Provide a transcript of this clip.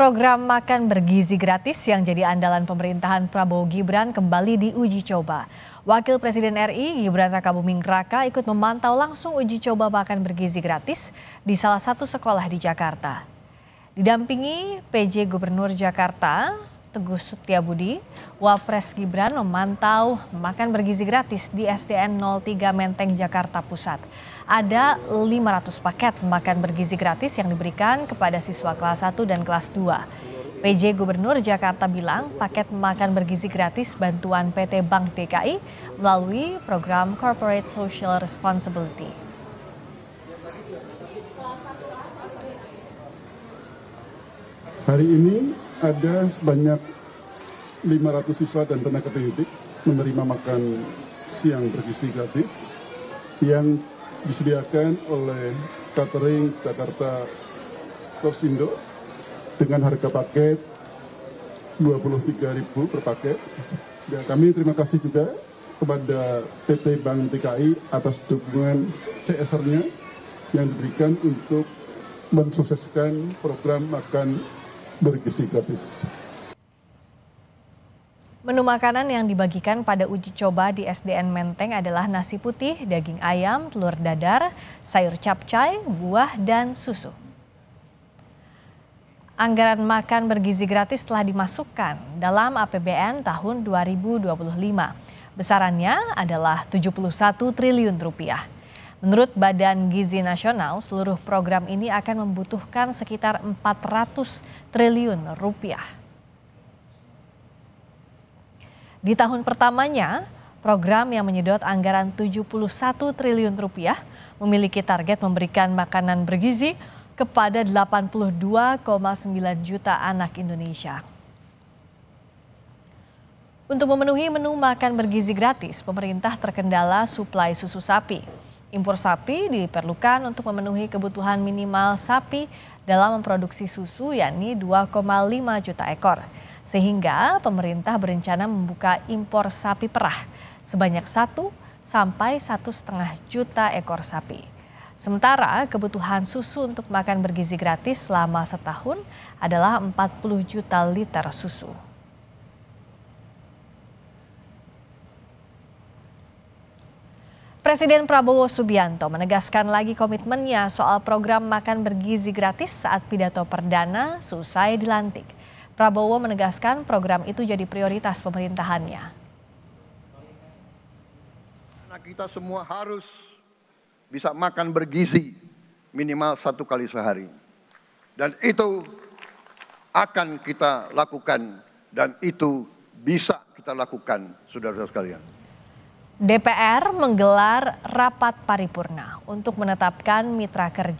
Program makan bergizi gratis yang jadi andalan pemerintahan Prabowo Gibran kembali diuji coba. Wakil Presiden RI Gibran Rakabuming Raka ikut memantau langsung uji coba makan bergizi gratis di salah satu sekolah di Jakarta. Didampingi PJ Gubernur Jakarta, Teguh Setiabudi, Wapres Gibran memantau makan bergizi gratis di SDN 03 Menteng, Jakarta Pusat. Ada 500 paket makan bergizi gratis yang diberikan kepada siswa kelas 1 dan kelas 2. PJ Gubernur Jakarta bilang paket makan bergizi gratis bantuan PT Bank DKI melalui program Corporate Social Responsibility. Hari ini ada sebanyak 500 siswa dan tenaga pendidik menerima makan siang bergizi gratis yang disediakan oleh catering Jakarta Torsindo dengan harga paket 23.000 per paket. Ya, kami terima kasih juga kepada PT Bank TKI atas dukungan CSR-nya yang diberikan untuk mensukseskan program makan bergizi gratis. Menu makanan yang dibagikan pada uji coba di SDN Menteng adalah nasi putih, daging ayam, telur dadar, sayur capcay, buah, dan susu. Anggaran makan bergizi gratis telah dimasukkan dalam APBN tahun 2025. Besarannya adalah 71 triliun rupiah. Menurut Badan Gizi Nasional, seluruh program ini akan membutuhkan sekitar 400 triliun rupiah. Di tahun pertamanya, program yang menyedot anggaran 71 triliun rupiah memiliki target memberikan makanan bergizi kepada 82,9 juta anak Indonesia. Untuk memenuhi menu makan bergizi gratis, pemerintah terkendala suplai susu sapi. Impor sapi diperlukan untuk memenuhi kebutuhan minimal sapi dalam memproduksi susu yakni 2,5 juta ekor. Sehingga pemerintah berencana membuka impor sapi perah sebanyak 1 sampai 1,5 juta ekor sapi. Sementara kebutuhan susu untuk makan bergizi gratis selama setahun adalah 40 juta liter susu. Presiden Prabowo Subianto menegaskan lagi komitmennya soal program makan bergizi gratis saat pidato perdana selesai dilantik. Prabowo menegaskan program itu jadi prioritas pemerintahannya. Anak kita semua harus bisa makan bergizi minimal satu kali sehari. Dan itu akan kita lakukan dan itu bisa kita lakukan, saudara-saudara sekalian. DPR menggelar rapat paripurna untuk menetapkan mitra kerja